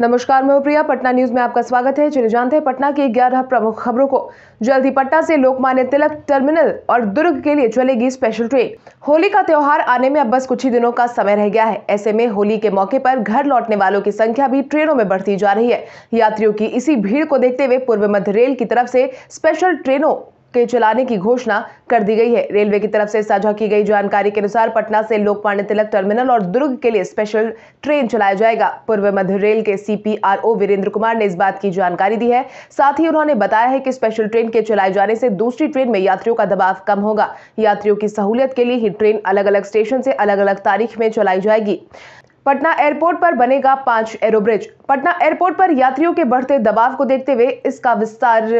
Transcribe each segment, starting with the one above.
नमस्कार मैं प्रिया पटना न्यूज में आपका स्वागत है चलिए जानते हैं पटना की ग्यारह प्रमुख खबरों को जल्द ही पटना से लोकमान्य तिलक टर्मिनल और दुर्ग के लिए चलेगी स्पेशल ट्रेन होली का त्योहार आने में अब बस कुछ ही दिनों का समय रह गया है ऐसे में होली के मौके पर घर लौटने वालों की संख्या भी ट्रेनों में बढ़ती जा रही है यात्रियों की इसी भीड़ को देखते हुए पूर्व मध्य रेल की तरफ से स्पेशल ट्रेनों के चलाने की घोषणा कर दी गई है रेलवे की तरफ से साझा की गई जानकारी के अनुसार पटना से लोकमान्य तिलक टर्मिनल और दुर्ग के लिए स्पेशल ट्रेन चलाया जाएगा पूर्व मध्य रेल के सीपीआरओ वीरेंद्र कुमार ने इस बात की जानकारी दी है साथ ही उन्होंने बताया है कि स्पेशल ट्रेन के चलाए जाने से दूसरी ट्रेन में यात्रियों का दबाव कम होगा यात्रियों की सहूलियत के लिए ही ट्रेन अलग अलग स्टेशन से अलग अलग तारीख में चलाई जाएगी पटना एयरपोर्ट पर बनेगा पांच एरोब्रिज पटना एयरपोर्ट पर यात्रियों के बढ़ते दबाव को देखते हुए इसका विस्तार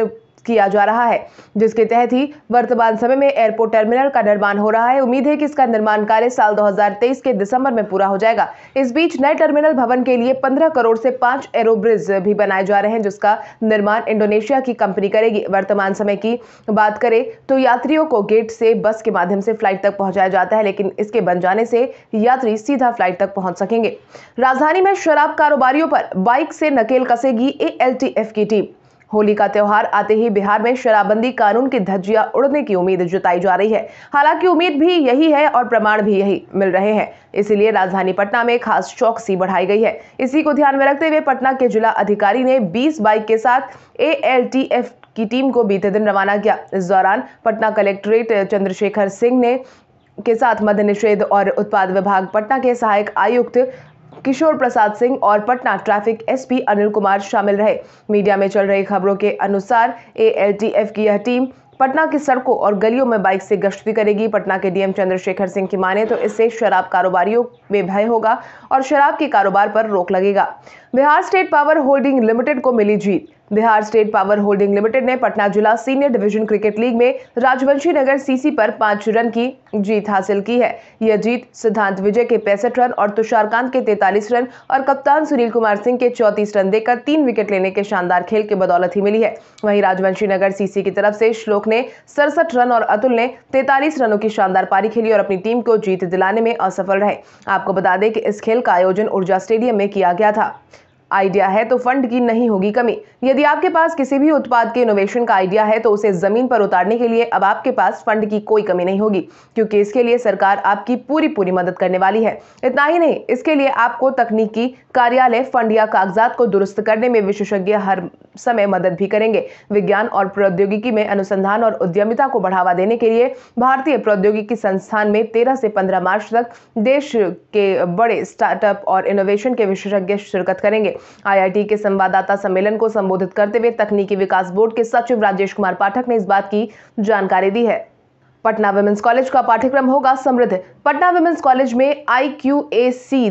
किया जा रहा है जिसके तहत ही वर्तमान समय में एयरपोर्ट टर्मिनल का निर्माण हो रहा है उम्मीद है कि इसका निर्माण कार्य साल 2023 के दिसंबर में पूरा हो जाएगा इस बीच नए टर्मिनल भवन के लिए 15 करोड़ से पांच एरोब्रिज भी बनाए जा रहे हैं जिसका निर्माण इंडोनेशिया की कंपनी करेगी वर्तमान समय की बात करें तो यात्रियों को गेट से बस के माध्यम से फ्लाइट तक पहुंचाया जाता है लेकिन इसके बन जाने से यात्री सीधा फ्लाइट तक पहुंच सकेंगे राजधानी में शराब कारोबारियों पर बाइक से नकेल कसेगी ए की टीम होली का त्यौहार आते ही बिहार में शराबबंदी कानून की धज्जियां उड़ने की उम्मीद जताई जा रही है हालांकि उम्मीद भी यही है और प्रमाण भी यही मिल रहे हैं इसीलिए राजधानी पटना में खास चौकसी बढ़ाई गई है इसी को ध्यान में रखते हुए पटना के जिला अधिकारी ने बीस बाइक के साथ ए की टीम को बीते दिन रवाना किया इस दौरान पटना कलेक्ट्रेट चंद्रशेखर सिंह ने के साथ मद्य निषेध और उत्पाद विभाग पटना के सहायक आयुक्त किशोर प्रसाद सिंह और पटना ट्रैफिक एसपी अनिल कुमार शामिल रहे मीडिया में चल रही खबरों के अनुसार एएलटीएफ की यह टीम पटना की सड़कों और गलियों में बाइक से गश्त भी करेगी पटना के डीएम चंद्रशेखर सिंह की माने तो इससे शराब कारोबारियों में भय होगा और शराब के कारोबार पर रोक लगेगा Bihar state power holding limited को मिली जीत Bihar state power holding limited ने पटना जिला सीनियर डिवीजन क्रिकेट लीग में राजवंशी नगर सीसी पर पांच रन की जीत हासिल की है यह जीत सिद्धांत विजय के पैंसठ रन और तुषारकांत के तैतालीस रन और कप्तान सुनील कुमार सिंह के चौतीस रन देकर तीन विकेट लेने के शानदार खेल के बदौलत ही मिली है वहीं राजवंशी नगर सीसी की तरफ से श्लोक ने सड़सठ रन और अतुल ने तैतालीस रनों की शानदार पारी खेली और अपनी टीम को जीत दिलाने में असफल रहे आपको बता दें कि इस खेल का आयोजन ऊर्जा स्टेडियम में किया गया था आइडिया है तो फंड की नहीं होगी कमी यदि आपके पास किसी भी उत्पाद के इनोवेशन का आइडिया है तो उसे जमीन पर उतारने के लिए अब आपके पास फंड की कोई कमी नहीं होगी क्योंकि इसके लिए सरकार आपकी पूरी पूरी मदद करने वाली है इतना ही नहीं इसके लिए आपको तकनीकी कार्यालय फंड या कागजात को दुरुस्त करने में विशेषज्ञ हर समय मदद भी करेंगे विज्ञान और प्रौद्योगिकी में अनुसंधान और उद्यमिता को बढ़ावा देने के लिए भारतीय प्रौद्योगिकी संस्थान में तेरह से पंद्रह मार्च तक देश के बड़े स्टार्टअप और इनोवेशन के विशेषज्ञ शिरकत करेंगे आईआईटी के संवाददाता सम्मेलन को संबोधित करते हुए तकनीकी विकास बोर्ड के सचिव राजेश कुमार पाठक ने इस बात की जानकारी दी है पटना वुमेन्स कॉलेज का पाठ्यक्रम होगा समृद्ध पटना वुमेंस कॉलेज में आई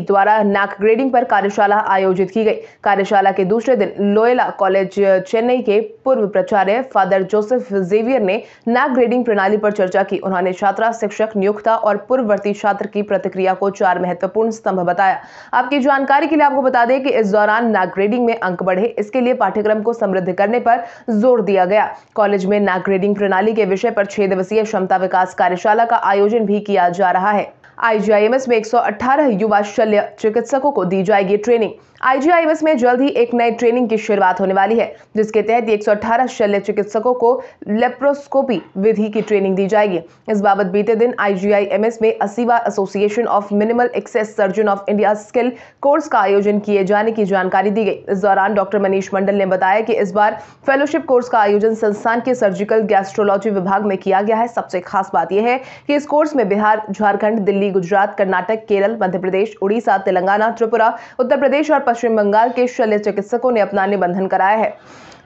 द्वारा नैक ग्रेडिंग पर कार्यशाला आयोजित की गई कार्यशाला के दूसरे दिन लोयला कॉलेज चेन्नई के पूर्व प्राचार्य फादर जोसेफ जेवियर ने नैक ग्रेडिंग प्रणाली पर चर्चा की उन्होंने छात्रा शिक्षक नियुक्ता और पूर्ववर्ती छात्र की प्रतिक्रिया को चार महत्वपूर्ण स्तंभ बताया आपकी जानकारी के लिए आपको बता दें कि इस दौरान नैक ग्रेडिंग में अंक बढ़े इसके लिए पाठ्यक्रम को समृद्ध करने पर जोर दिया गया कॉलेज में नैक ग्रेडिंग प्रणाली के विषय पर छह दिवसीय क्षमता विकास कार्यशाला का आयोजन भी किया जा रहा है आईजीआईएमएस में 118 युवा शल्य चिकित्सकों को दी जाएगी ट्रेनिंग आईजीआईएमएस में जल्द ही एक नई ट्रेनिंग की शुरुआत होने वाली है जिसके तहत 118 शल्य चिकित्सकों को लेप्रोस्कोपी विधि की ट्रेनिंग दी जाएगी इस बाबत बीते दिन आईजीआईएमएस में असीवा association of minimal access surgeon of India skill course का आयोजन किए जाने की जानकारी दी गई इस दौरान डॉक्टर मनीष मंडल ने बताया कि इस बार फेलोशिप कोर्स का आयोजन संस्थान के सर्जिकल गैस्ट्रोलॉजी विभाग में किया गया है सबसे खास बात यह है कि इस कोर्स में बिहार झारखंड दिल्ली दिल्ली गुजरात कर्नाटक केरल मध्य प्रदेश उड़ीसा तेलंगाना त्रिपुरा उत्तर प्रदेश और पश्चिम बंगाल के शल्य चिकित्सकों ने अपना निबंधन कराया है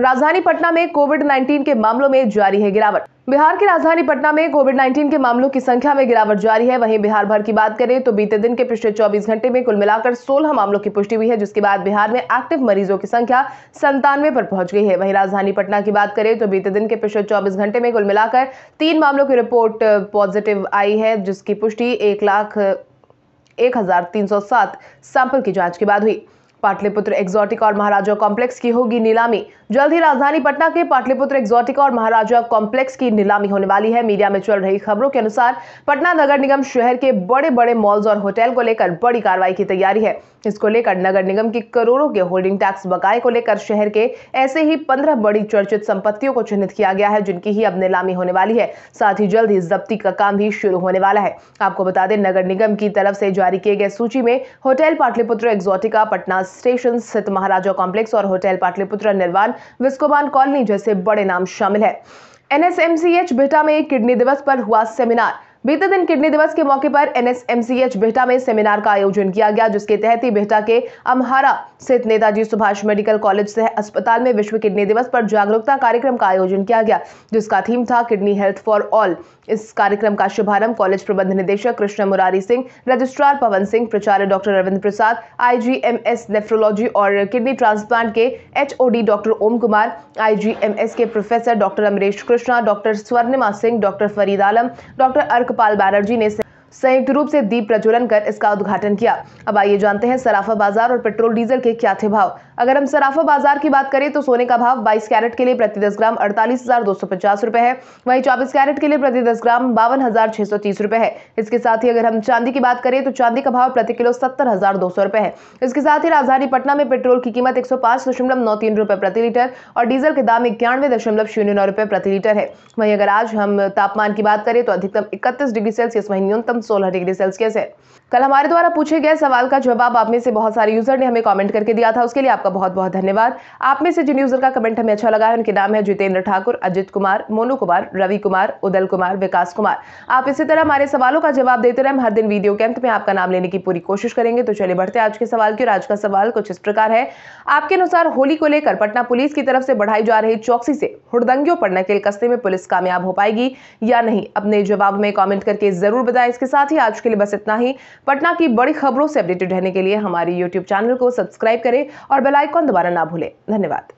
राजधानी पटना में कोविड 19 के मामलों में जारी है गिरावट बिहार की राजधानी पटना में कोविड 19 के मामलों की संख्या में गिरावट जारी है वहीं बिहार भर की बात करें तो बीते दिन के पिछले 24 घंटे में कुल मिलाकर 16 मामलों की पुष्टि हुई है जिसके बाद बिहार में एक्टिव मरीजों की संख्या संतानवे पर पहुंच गई है वहीं राजधानी पटना की बात करें तो बीते दिन के पिछले चौबीस घंटे में कुल मिलाकर तीन मामलों की रिपोर्ट पॉजिटिव आई है जिसकी पुष्टि एक लाख एक सैंपल की जाँच के बाद हुई पाटलिपुत्र एग्जॉटिक और महाराजा कॉम्प्लेक्स की होगी नीलामी जल्द ही राजधानी पटना के पाटलिपुत्र एग्जॉटिक और महाराजा कॉम्प्लेक्स की नीलामी होने वाली है मीडिया में चल रही खबरों के अनुसार पटना नगर निगम शहर के बड़े बड़े मॉल्स और होटल को लेकर बड़ी कार्रवाई की तैयारी है इसको लेकर नगर निगम की करोड़ों के होल्डिंग टैक्स बकाए को लेकर शहर के ऐसे ही पंद्रह बड़ी चर्चित संपत्तियों को चिन्हित किया गया है जिनकी ही अब नीलामी होने वाली है साथ ही जल्द ही जब्ती का काम भी शुरू होने वाला है आपको बता दें नगर निगम की तरफ से जारी किए गए सूची में hotel Pataliputra exotica Patna station स्थित महाराजा कॉम्प्लेक्स और होटल पाटलिपुत्र निर्वाण विस्कोबान कॉलोनी जैसे बड़े नाम शामिल है एनएसएमसीएच बिहटा में किडनी दिवस पर हुआ सेमिनार बीते दिन किडनी दिवस के मौके पर एनएसएमसीएच बिहटा में सेमिनार का आयोजन किया गया जिसके तहत ही बिहटा के अमहारा स्थित नेताजी सुभाष मेडिकल कॉलेज सह अस्पताल में विश्व किडनी दिवस पर जागरूकता कार्यक्रम का आयोजन किया गया जिसका थीम था किडनी हेल्थ फॉर ऑल इस कार्यक्रम का शुभारंभ कॉलेज प्रबंध निदेशक कृष्ण मुरारी सिंह रजिस्ट्रार पवन सिंह प्राचार्य डॉक्टर रविंद्र प्रसाद आई नेफ्रोलॉजी और किडनी ट्रांसप्लांट के एच डॉक्टर ओम कुमार आई के professor doctor Amresh Krishna doctor Swarnima Singh doctor Farid Alam doctor Kapal Banerjee ने संयुक्त रूप से दीप प्रज्वलन कर इसका उद्घाटन किया अब आइए जानते हैं सराफा बाजार और पेट्रोल डीजल के क्या थे भाव अगर हम सराफा बाजार की बात करें तो सोने का भाव 22 कैरेट के लिए प्रति 10 ग्राम अड़तालीस हजार दो सौ पचास रुपए है वहीं 24 कैरेट के लिए प्रति 10 ग्राम बावन हजार छह सौ तीस रुपए है इसके साथ ही अगर हम चांदी की बात करें तो चांदी का भाव प्रति किलो सत्तर हजार दो सौ रुपए है इसके साथ ही राजधानी पटना में पेट्रोल की कीमत एक सौ पांच दशमलव नौ तीन रुपए प्रति लीटर और डीजल के दाम इक्यानवे दशमलव शून्य नौ रुपए प्रति लीटर है वहीं अगर आज हम तापमान की बात करें तो अधिकतम इकतीस डिग्री सेल्सियस वही न्यूनतम सोलह डिग्री सेल्सियस है कल हमारे द्वारा पूछे गए सवाल का जवाब आप में से बहुत सारे यूजर ने हमें कमेंट करके दिया था उसके लिए आपका बहुत बहुत धन्यवाद आप में से जिन यूजर का कमेंट हमें अच्छा लगा है उनके नाम है जितेंद्र ठाकुर अजित कुमार मोनू कुमार रवि कुमार उदल कुमार विकास कुमार आप इसी तरह हमारे सवालों का जवाब देते रहे हम हर दिन वीडियो के अंत में आपका नाम लेने की पूरी कोशिश करेंगे तो चलिए बढ़ते आज के सवाल की और आज का सवाल कुछ इस प्रकार है आपके अनुसार होली को लेकर पटना पुलिस की तरफ से बढ़ाई जा रही चौकसी से हुड़दंगियों पर नकेल कस्ते में पुलिस कामयाब हो पाएगी या नहीं अपने जवाब में कॉमेंट करके जरूर बताएं इसके साथ ही आज के लिए बस इतना ही पटना की बड़ी खबरों से अपडेटेड रहने के लिए हमारे यूट्यूब चैनल को सब्सक्राइब करें और बेलाइकॉन दोबारा ना भूलें धन्यवाद